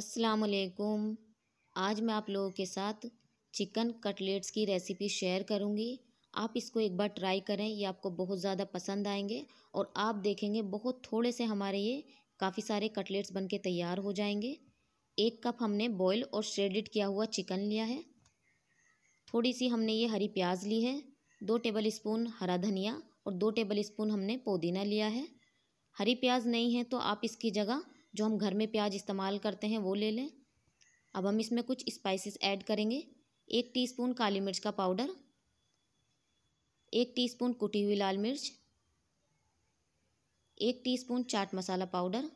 अस्सलाम वालेकुम आज मैं आप लोगों के साथ चिकन कटलेट्स की रेसिपी शेयर करूंगी आप इसको एक बार ट्राई करें ये आपको बहुत ज़्यादा पसंद आएंगे और आप देखेंगे बहुत थोड़े से हमारे ये काफ़ी सारे कटलेट्स बनके तैयार हो जाएंगे एक कप हमने बॉयल और श्रेडेड किया हुआ चिकन लिया है थोड़ी सी हमने ये हरी प्याज ली है दो टेबल स्पून हरा धनिया और दो टेबल स्पून हमने पुदीना लिया है हरी प्याज नहीं है तो आप इसकी जगह जो हम घर में प्याज इस्तेमाल करते हैं वो ले लें अब हम इसमें कुछ स्पाइसेस ऐड करेंगे एक टीस्पून काली मिर्च का पाउडर एक टीस्पून कुटी हुई लाल मिर्च एक टीस्पून चाट मसाला पाउडर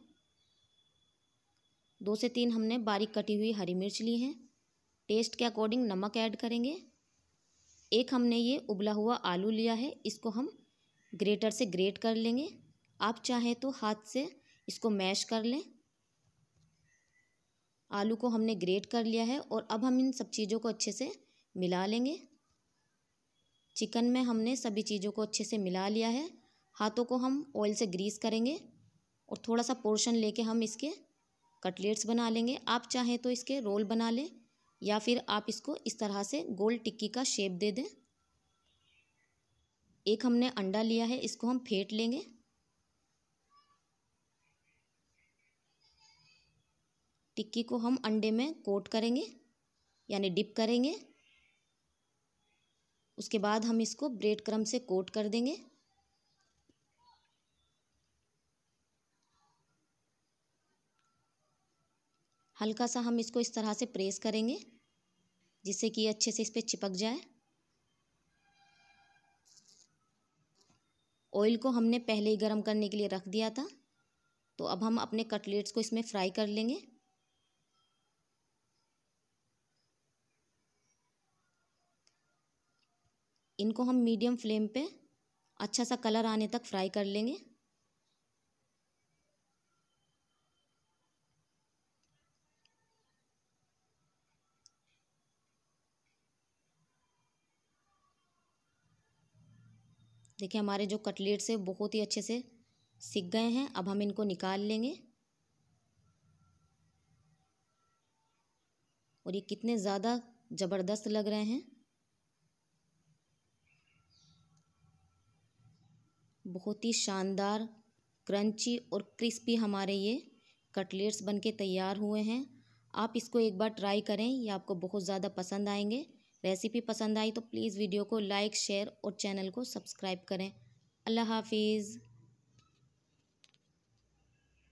दो से तीन हमने बारीक कटी हुई हरी मिर्च ली है टेस्ट के अकॉर्डिंग नमक ऐड करेंगे एक हमने ये उबला हुआ आलू लिया है इसको हम ग्रेटर से ग्रेट कर लेंगे आप चाहें तो हाथ से इसको मैश कर लें आलू को हमने ग्रेट कर लिया है और अब हम इन सब चीज़ों को अच्छे से मिला लेंगे चिकन में हमने सभी चीज़ों को अच्छे से मिला लिया है हाथों को हम ऑयल से ग्रीस करेंगे और थोड़ा सा पोर्शन लेके हम इसके कटलेट्स बना लेंगे आप चाहें तो इसके रोल बना लें या फिर आप इसको इस तरह से गोल टिक्की का शेप दे दें एक हमने अंडा लिया है इसको हम फेंट लेंगे टिक्की को हम अंडे में कोट करेंगे यानी डिप करेंगे उसके बाद हम इसको ब्रेड क्रम से कोट कर देंगे हल्का सा हम इसको इस तरह से प्रेस करेंगे जिससे कि अच्छे से इस पर चिपक जाए ऑयल को हमने पहले ही गर्म करने के लिए रख दिया था तो अब हम अपने कटलेट्स को इसमें फ्राई कर लेंगे इनको हम मीडियम फ्लेम पे अच्छा सा कलर आने तक फ्राई कर लेंगे देखिए हमारे जो कटलेट्स है बहुत ही अच्छे से सीख गए हैं अब हम इनको निकाल लेंगे और ये कितने ज़्यादा ज़बरदस्त लग रहे हैं बहुत ही शानदार क्रंची और क्रिस्पी हमारे ये कटलेट्स बनके तैयार हुए हैं आप इसको एक बार ट्राई करें ये आपको बहुत ज़्यादा पसंद आएंगे रेसिपी पसंद आई तो प्लीज़ वीडियो को लाइक शेयर और चैनल को सब्सक्राइब करें अल्लाह हाफिज़